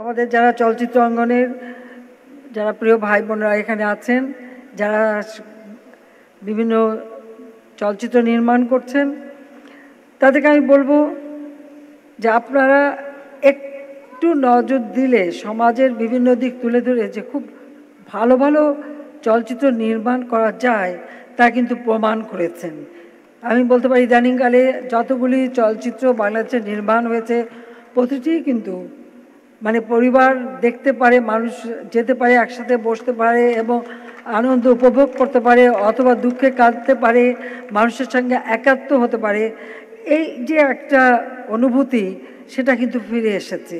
আমাদের যারা চলচ্চিত্র অঙ্গনের যারা প্রিয় ভাই বোনরা এখানে আছেন যারা বিভিন্ন চলচ্চিত্র নির্মাণ করছেন তাদেরকে আমি বলবো যে আপনারা একটু নজর দিলে সমাজের বিভিন্ন দিক তুলে ধরে যে খুব ভালো ভালো চলচ্চিত্র নির্মাণ করা যায় তা কিন্তু প্রমাণ করেছেন আমি বলতে পারি ইদানিংকালে যতগুলি চলচ্চিত্র বাংলাদেশে নির্মাণ হয়েছে প্রতিটি কিন্তু মানে পরিবার দেখতে পারে মানুষ যেতে পারে একসাথে বসতে পারে এবং আনন্দ উপভোগ করতে পারে অথবা দুঃখে কাঁদতে পারে মানুষের সঙ্গে একাত্ম হতে পারে এই যে একটা অনুভূতি সেটা কিন্তু ফিরে এসেছে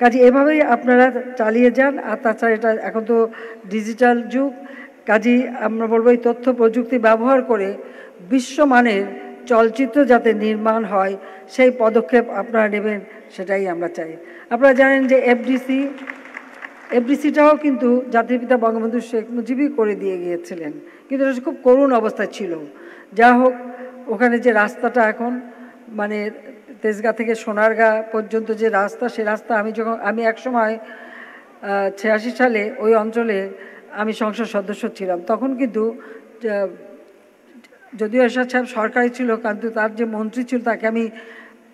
কাজে এভাবেই আপনারা চালিয়ে যান আর তাছাড়া এটা এখন তো ডিজিটাল যুগ কাজেই আমরা বলবো এই তথ্য প্রযুক্তি ব্যবহার করে বিশ্বমানের চলচ্চিত্র যাতে নির্মাণ হয় সেই পদক্ষেপ আপনারা নেবেন সেটাই আমরা চাই আপনারা জানেন যে এফডিসি এফডিসিটাও কিন্তু জাতির পিতা বঙ্গবন্ধু শেখ মুজিবই করে দিয়ে গিয়েছিলেন কিন্তু খুব করুণ অবস্থা ছিল যা হোক ওখানে যে রাস্তাটা এখন মানে তেজগা থেকে সোনারগা পর্যন্ত যে রাস্তা সে রাস্তা আমি যখন আমি একসময় ছিয়াশি সালে ওই অঞ্চলে আমি সংসদ সদস্য ছিলাম তখন কিন্তু যদিও এরশাদ সাহেব সরকারি ছিল কিন্তু তার যে মন্ত্রী ছিল তাকে আমি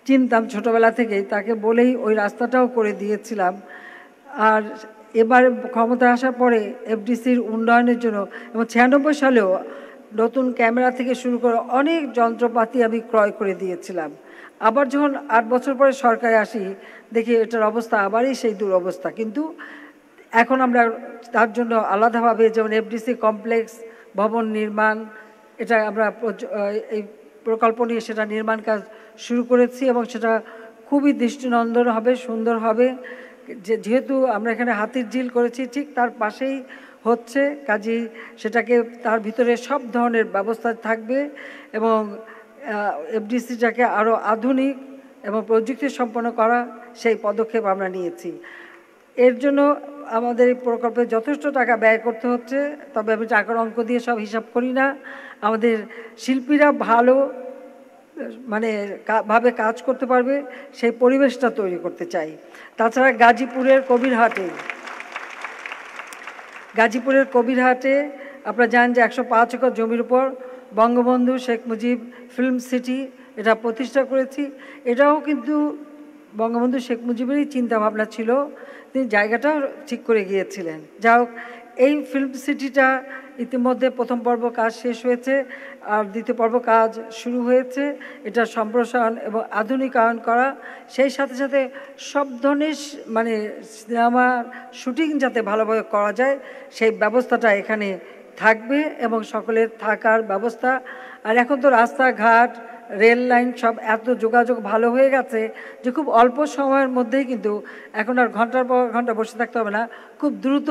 চিনতাম ছোটোবেলা থেকেই তাকে বলেই ওই রাস্তাটাও করে দিয়েছিলাম আর এবার ক্ষমতা আসার পরে এফডিসির উন্নয়নের জন্য এবং ছিয়ানব্বই সালেও নতুন ক্যামেরা থেকে শুরু করে অনেক যন্ত্রপাতি আমি ক্রয় করে দিয়েছিলাম আবার যখন আট বছর পরে সরকারে আসি দেখি এটার অবস্থা আবারই সেই দুরবস্থা কিন্তু এখন আমরা তার জন্য আলাদাভাবে যেমন এফডিসি কমপ্লেক্স ভবন নির্মাণ এটা আমরা এই প্রকল্প নিয়ে সেটা নির্মাণ কাজ শুরু করেছি এবং সেটা খুবই দৃষ্টিনন্দন হবে সুন্দর হবে যেহেতু আমরা এখানে হাতির ঝিল করেছি ঠিক তার পাশেই হচ্ছে কাজেই সেটাকে তার ভিতরে সব ধরনের ব্যবস্থা থাকবে এবং এফডিসিটাকে আরও আধুনিক এবং প্রযুক্তি সম্পন্ন করা সেই পদক্ষেপ আমরা নিয়েছি এর জন্য আমাদের এই প্রকল্পে যথেষ্ট টাকা ব্যয় করতে হচ্ছে তবে আমি টাকার অঙ্ক দিয়ে সব হিসাব করি না আমাদের শিল্পীরা ভালো মানে ভাবে কাজ করতে পারবে সেই পরিবেশটা তৈরি করতে চাই তাছাড়া গাজীপুরের কবিরহাটে গাজীপুরের কবিরহাটে আপনারা জানেন যে একশো পাঁচ একর জমির উপর বঙ্গবন্ধু শেখ মুজিব ফিল্ম সিটি এটা প্রতিষ্ঠা করেছি এটাও কিন্তু বঙ্গবন্ধু শেখ মুজিবেরই চিন্তাভাবনা ছিল তিনি জায়গাটা ঠিক করে গিয়েছিলেন যা হোক এই ফিল্ম সিটিটা ইতিমধ্যে প্রথম পর্ব কাজ শেষ হয়েছে আর দ্বিতীয় পর্ব কাজ শুরু হয়েছে এটা সম্প্রসারণ এবং আধুনিকায়ন করা সেই সাথে সাথে সব ধরনের মানে সিনেমার শুটিং যাতে ভালোভাবে করা যায় সেই ব্যবস্থাটা এখানে থাকবে এবং সকলের থাকার ব্যবস্থা আর এখন তো রাস্তাঘাট রেল লাইন সব এত যোগাযোগ ভালো হয়ে গেছে যে খুব অল্প সময়ের মধ্যেই কিন্তু এখন আর ঘন্টার পর ঘন্টা বসে থাকতে হবে না খুব দ্রুত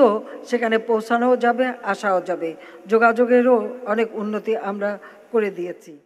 সেখানে পৌঁছানোও যাবে আসাও যাবে যোগাযোগেরও অনেক উন্নতি আমরা করে দিয়েছি